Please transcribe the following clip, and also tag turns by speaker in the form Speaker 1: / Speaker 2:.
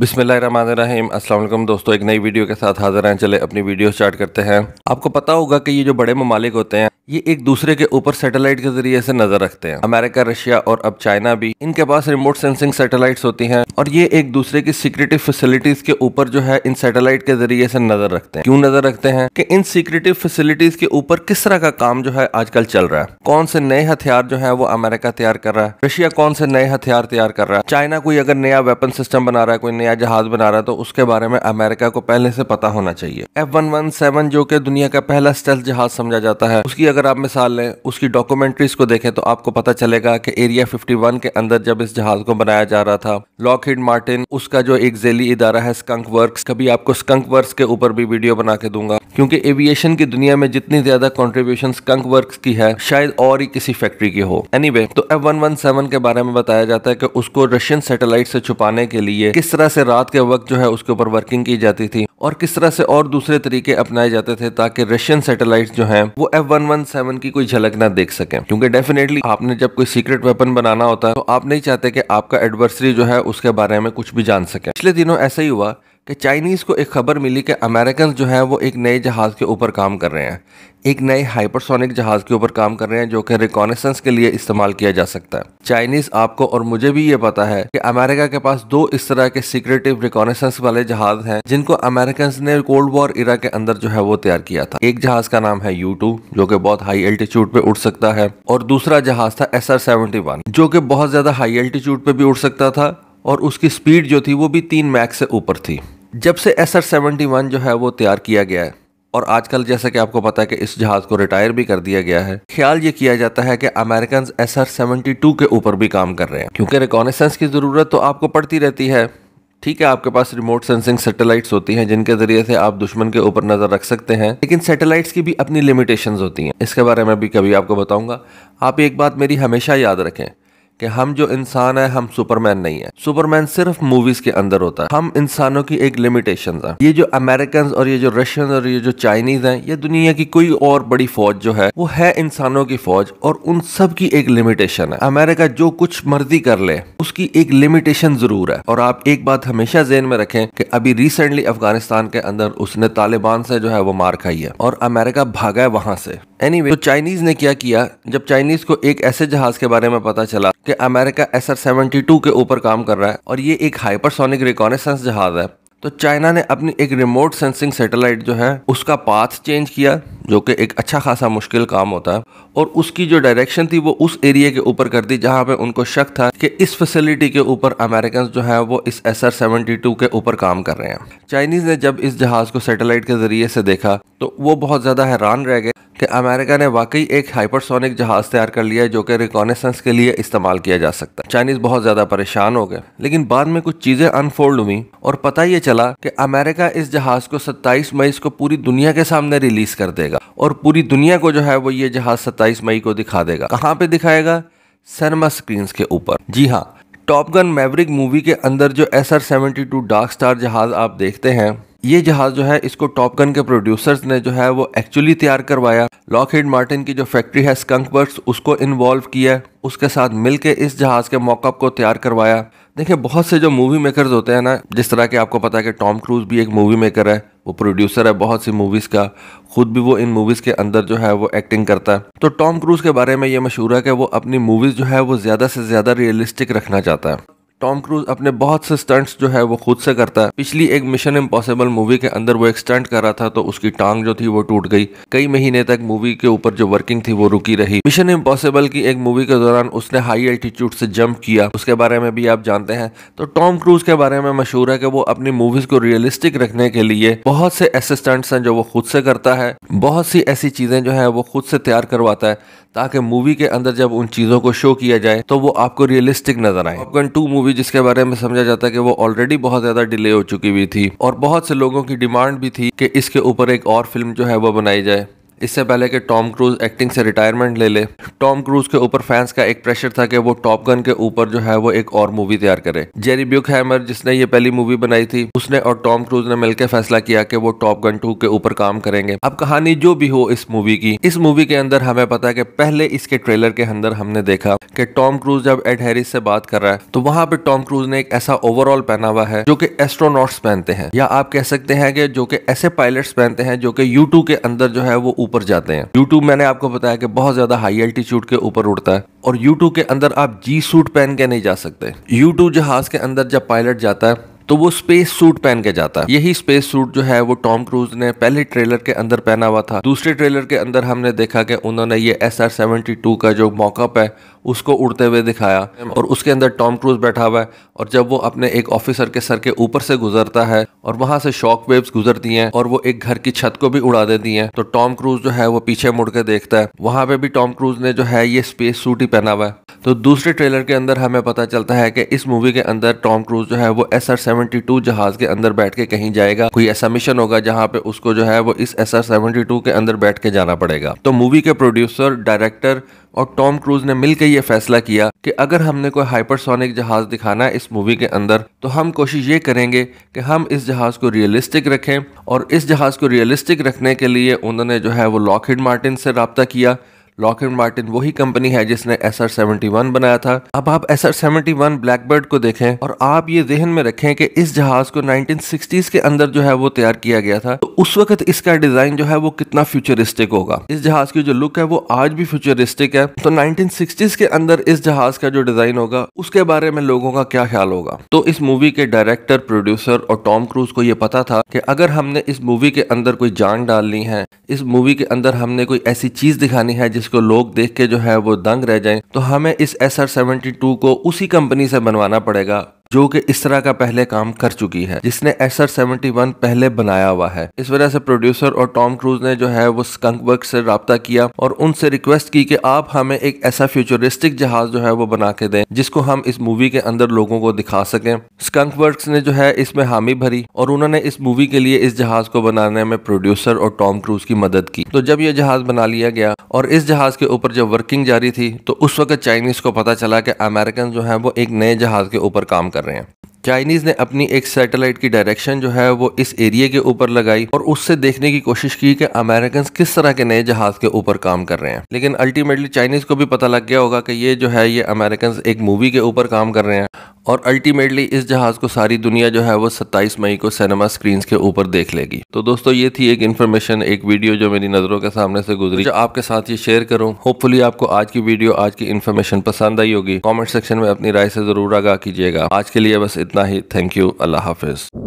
Speaker 1: बिसमीम असलम दोस्तों एक नई वीडियो के साथ हाजिर हैं चले अपनी वीडियो स्टार्ट करते हैं आपको पता होगा कि ये जो बड़े ममालिक होते हैं ये एक दूसरे के ऊपर सैटेलाइट के जरिए से नजर रखते हैं अमेरिका रशिया और अब चाइना भी इनके पास रिमोट सेंसिंग सैटेलाइट्स होती हैं और ये एक दूसरे की सीक्रेटिव फैसिलिटीज के ऊपर जो है इन सैटेलाइट के जरिए से नजर रखते हैं क्यों नजर रखते हैं कि इन सीक्रेटिव फैसिलिटीज के ऊपर किस तरह का काम जो है आजकल चल रहा है कौन से नए हथियार जो है वो अमेरिका तैयार कर रहा है रशिया कौन से नए हथियार तैयार कर रहा है चाइना कोई अगर नया वेपन सिस्टम बना रहा है कोई नया जहाज बना रहा है तो उसके बारे में अमेरिका को पहले से पता होना चाहिए एफ जो की दुनिया का पहला स्टेल जहाज समझा जाता है उसकी अगर आप मिसाल लें उसकी डॉक्यूमेंट्रीज को देखें तो आपको पता चलेगा कि एरिया 51 के अंदर जब इस जहाज को बनाया जा रहा था लॉक हिड मार्टिन उसका जो एक जेली इदारा है स्कंक वर्क्स कभी आपको स्कंक वर्क्स के ऊपर भी वीडियो बना के दूंगा क्योंकि एविएशन की दुनिया में जितनी ज्यादा कॉन्ट्रीब्यूशन स्कंक वर्क की है शायद और ही किसी फैक्ट्री की हो एनी anyway, तो एफ वन के बारे में बताया जाता है कि उसको रशियन सेटेलाइट से छुपाने के लिए किस तरह से रात के वक्त जो है उसके ऊपर वर्किंग की जाती थी और किस तरह से और दूसरे तरीके अपनाए जाते थे ताकि रशियन सैटेलाइट जो हैं वो एफ वन वन सेवन की कोई झलक ना देख सकें क्योंकि डेफिनेटली आपने जब कोई सीक्रेट वेपन बनाना होता है तो आप नहीं चाहते कि आपका एडवर्सरी जो है उसके बारे में कुछ भी जान सके पिछले दिनों ऐसा ही हुआ कि चाइनीज़ को एक खबर मिली कि अमेरिकन जो हैं वो एक नए जहाज़ के ऊपर काम कर रहे हैं एक नए हाइपरसोनिक जहाज़ के ऊपर काम कर रहे हैं जो कि रिकॉनसेंस के लिए इस्तेमाल किया जा सकता है चाइनीज़ आपको और मुझे भी ये पता है कि अमेरिका के पास दो इस तरह के सीक्रेटिव रिकॉनसेंस वाले जहाज हैं जिनको अमेरिकन ने कोल्ड वॉर इरा के अंदर जो है वो तैयार किया था एक जहाज का नाम है यू जो कि बहुत हाई एल्टीट्यूड पर उड़ सकता है और दूसरा जहाज था एस आर जो कि बहुत ज़्यादा हाई एल्टीट्यूड पर भी उड़ सकता था और उसकी स्पीड जो थी वो भी तीन मैक से ऊपर थी जब से एस आर सेवेंटी वन जो है वो तैयार किया गया है और आजकल जैसा कि आपको पता है कि इस जहाज़ को रिटायर भी कर दिया गया है ख्याल ये किया जाता है कि अमेरिकन एस आर टू के ऊपर भी काम कर रहे हैं क्योंकि रिकॉनिसेंस की ज़रूरत तो आपको पड़ती रहती है ठीक है आपके पास रिमोट सेंसिंग सैटेलाइट्स होती हैं जिनके ज़रिए से आप दुश्मन के ऊपर नज़र रख सकते हैं लेकिन सैटेलाइट्स की भी अपनी लिमिटेशंस होती हैं इसके बारे में भी कभी आपको बताऊंगा आप एक बात मेरी हमेशा याद रखें कि हम जो इंसान है हम सुपरमैन नहीं है सुपरमैन सिर्फ मूवीज के अंदर होता है हम इंसानों की एक लिमिटेशन है ये जो अमेरिकन और ये जो रशियन और ये जो चाइनीज हैं ये दुनिया की कोई और बड़ी फौज जो है वो है इंसानों की फौज और उन सब की एक लिमिटेशन है अमेरिका जो कुछ मर्जी कर ले उसकी एक लिमिटेशन जरूर है और आप एक बात हमेशा जेन में रखें कि अभी रिसेंटली अफगानिस्तान के अंदर उसने तालिबान से जो है वो मार खाई है और अमेरिका भागा है वहां से एनी anyway, तो चाइनीज ने क्या किया जब चाइनीज को एक ऐसे जहाज के बारे में पता चला कि अमेरिका एस आर के ऊपर काम कर रहा है और ये एक हाइपरसोनिक रिकॉनेसेंस जहाज है तो चाइना ने अपनी एक रिमोट सेंसिंग सैटेलाइट जो है उसका पाथ चेंज किया जो कि एक अच्छा खासा मुश्किल काम होता है और उसकी जो डायरेक्शन थी वो उस एरिया के ऊपर कर दी जहाँ पे उनको शक था कि इस फैसिलिटी के ऊपर अमेरिकन जो है वो इस एस आर सेवेंटी टू के ऊपर काम कर रहे हैं चाइनीज़ ने जब इस जहाज़ को सेटेलाइट के ज़रिए से देखा तो वो बहुत ज़्यादा हैरान रह गए कि अमेरिका ने वाकई एक हाइपरसोनिक जहाज़ तैयार कर लिया है जो कि रिकॉनेसेंस के लिए इस्तेमाल किया जा सकता है चाइनीज़ बहुत ज़्यादा परेशान हो गए लेकिन बाद में कुछ चीज़ें अनफोल्ड हुई और पता ये चला कि अमेरिका इस जहाज़ को 27 मई को पूरी दुनिया के सामने रिलीज़ कर देगा देगा और पूरी दुनिया को जो है वो ये जहाज 27 मई को दिखा देगा कहाँ पे दिखाएगा सरमा स्क्रीन के ऊपर जी हाँ टॉप गन मैवरिक मूवी के अंदर जो S R seventy two dark star जहाज आप देखते हैं ये जहाज जो है इसको टॉप गन के प्रोड्यूसर्स ने जो है वो एक्चुअली तैयार करवाया लॉकहेड मार्टिन की जो फैक्ट्री है स्कंकबर्ड्स उसको इन्वॉल्व किया उसके साथ मिलके इस जहाज के मॉकअप को तैयार करवाया देखिए बहुत से जो मूवी मेकर्स होते हैं ना जिस तरह के आपको पता है कि टॉम क्रूज भी एक मूवी मेकर है वो प्रोड्यूसर है बहुत सी मूवीज़ का खुद भी वो इन मूवीज़ के अंदर जो है वो एक्टिंग करता है तो टॉम क्रूज़ के बारे में ये मशहूर है कि वो अपनी मूवीज़ जो है वो ज़्यादा से ज़्यादा रियलिस्टिक रखना चाहता है टॉम क्रूज अपने बहुत से स्टंट्स जो है वो खुद से करता है पिछली एक मिशन इम्पॉसिबल मूवी के अंदर वो एक स्टंट कर रहा था तो उसकी टांग जो थी वो टूट गई कई महीने तक मूवी के ऊपर जो वर्किंग थी वो रुकी रही मिशन इम्पॉसिबल की एक मूवी के दौरान उसने हाई एल्टीट्यूड से जंप किया उसके बारे में भी आप जानते हैं तो टॉम क्रूज के बारे में मशहूर है कि वो अपनी मूवीज को रियलिस्टिक रखने के लिए बहुत से ऐसे स्टंट्स हैं जो वो खुद से करता है बहुत सी ऐसी चीजें जो है वो खुद से तैयार करवाता है ताकि मूवी के अंदर जब उन चीज़ों को शो किया जाए तो वो आपको रियलिस्टिक नजर आए अपगन टू मूवी जिसके बारे में समझा जाता है कि वो ऑलरेडी बहुत ज़्यादा डिले हो चुकी हुई थी और बहुत से लोगों की डिमांड भी थी कि इसके ऊपर एक और फिल्म जो है वो बनाई जाए इससे पहले कि टॉम क्रूज एक्टिंग से रिटायरमेंट ले ले टॉम क्रूज के ऊपर फैंस का एक प्रेशर था कि वो टॉप गन के ऊपर जो है वो एक और मूवी तैयार करे जेरी ब्यूक हैमर जिसने ये पहली मूवी बनाई थी उसने और टॉम क्रूज ने मिलकर फैसला किया कि वो टॉप गन टू के ऊपर काम करेंगे अब कहानी जो भी हो इस मूवी की इस मूवी के अंदर हमें पता है कि पहले इसके ट्रेलर के अंदर हमने देखा कि टॉम क्रूज जब एड हैरिस से बात कर रहा है तो वहां पर टॉम क्रूज ने एक ऐसा ओवरऑल पहना हुआ है जो कि एस्ट्रोनॉट्स पहनते हैं या आप कह सकते हैं कि जो कि ऐसे पायलट्स पहनते हैं जो कि यू के अंदर जो है वो ऊपर जाते हैं यूट्यूब मैंने आपको बताया कि बहुत ज़्यादा हाई एल्टीट्यूड के ऊपर उड़ता है और यूट्यूब के अंदर आप जी सूट पहन के नहीं जा सकते यूट्यूब जहाज़ के अंदर जब पायलट जाता है तो वो स्पेस सूट पहन के जाता है यही स्पेस सूट जो है वो टॉम क्रूज ने पहले ट्रेलर के अंदर पहना हुआ था दूसरे ट्रेलर के अंदर हमने देखा कि उन्होंने ये एस आर का जो मॉकअप है उसको उड़ते हुए दिखाया और उसके अंदर टॉम क्रूज बैठा हुआ है और जब वो अपने एक ऑफिसर के सर के ऊपर से गुजरता है और वहां से शॉक वेव्स गुजरती हैं और वो एक घर की छत को भी उड़ा देती हैं तो टॉम क्रूज जो है वो पीछे मुड़ के देखता है वहां पे भी टॉम क्रूज ने जो है ये स्पेस सूट ही पहना हुआ है तो दूसरे ट्रेलर के अंदर हमें पता चलता है कि इस मूवी के अंदर टॉम क्रूज जो है वो एस आर सेवेंटी टू जहाज के अंदर बैठ के कहीं जाएगा कोई ऐसा मिशन होगा जहां पे उसको जो है वो इस एस आर सेवेंटी टू के अंदर बैठ के जाना पड़ेगा तो मूवी के प्रोड्यूसर डायरेक्टर और टॉम क्रूज ने मिलकर ये फैसला किया कि अगर हमने कोई हाइपरसोनिक जहाज दिखाना है इस मूवी के अंदर तो हम कोशिश ये करेंगे कि हम इस जहाज को रियलिस्टिक रखें और इस जहाज को रियलिस्टिक रखने के लिए उन्होंने जो है वो लॉकहिड मार्टिन से रबता किया लॉकन मार्टिन वही कंपनी है जिसने एस आर सेवेंटी वन बनाया था अब आप S R seventy one blackbird को देखें और आप ये जहन में रखें कि इस जहाज को नाइनटीन सिक्सटीज के अंदर जो है वो तैयार किया गया था तो उस वक्त इसका डिजाइन जो है वो कितना फ्यूचरिस्टिक होगा इस जहाज की जो लुक है वो आज भी फ्यूचरिस्टिक है तो नाइनटीन सिक्सटीज के अंदर इस जहाज का जो डिजाइन होगा उसके बारे में लोगों का क्या ख्याल होगा तो इस मूवी के डायरेक्टर प्रोड्यूसर और टॉम क्रूज को ये पता था कि अगर हमने इस मूवी के अंदर कोई जान डालनी है इस मूवी के अंदर हमने कोई ऐसी चीज दिखानी है जिस जिसको लोग देख के जो है वो दंग रह जाएं तो हमें इस एस आर सेवेंटी टू को उसी कंपनी से बनवाना पड़ेगा जो कि इस तरह का पहले काम कर चुकी है जिसने एसर सेवेंटी वन पहले बनाया हुआ है इस वजह से प्रोड्यूसर और टॉम क्रूज ने जो है वो स्कंक से रबता किया और उनसे रिक्वेस्ट की कि आप हमें एक ऐसा फ्यूचरिस्टिक जहाज जो है वो बना के दें जिसको हम इस मूवी के अंदर लोगों को दिखा सकें स्कंक ने जो है इसमें हामी भरी और उन्होंने इस मूवी के लिए इस जहाज को बनाने में प्रोड्यूसर और टॉम क्रूज की मदद की तो जब यह जहाज बना लिया गया और इस जहाज के ऊपर जब वर्किंग जारी थी तो उस वक्त चाइनीज को पता चला कि अमेरिकन जो है वो एक नए जहाज के ऊपर काम कर रहे हैं चाइनीज़ ने अपनी एक सैटेलाइट की डायरेक्शन जो है वो इस एरिया के ऊपर लगाई और उससे देखने की कोशिश की कि अमेरिकन किस तरह के नए जहाज़ के ऊपर काम कर रहे हैं लेकिन अल्टीमेटली चाइनीज़ को भी पता लग गया होगा कि ये जो है ये अमेरिकन एक मूवी के ऊपर काम कर रहे हैं और अल्टीमेटली इस जहाज़ को सारी दुनिया जो है वो 27 मई को सिनेमा स्क्रीन के ऊपर देख लेगी तो दोस्तों ये थी एक इन्फॉर्मेशन एक वीडियो जो मेरी नज़रों के सामने से गुजरी जो आपके साथ ये शेयर करूँ होपफुली आपको आज की वीडियो आज की इन्फॉर्मेशन पसंद आई होगी कॉमेंट सेक्शन में अपनी राय से ज़रूर आगा कीजिएगा आज के लिए बस इतना ही थैंक यू अल्लाह हाफिज़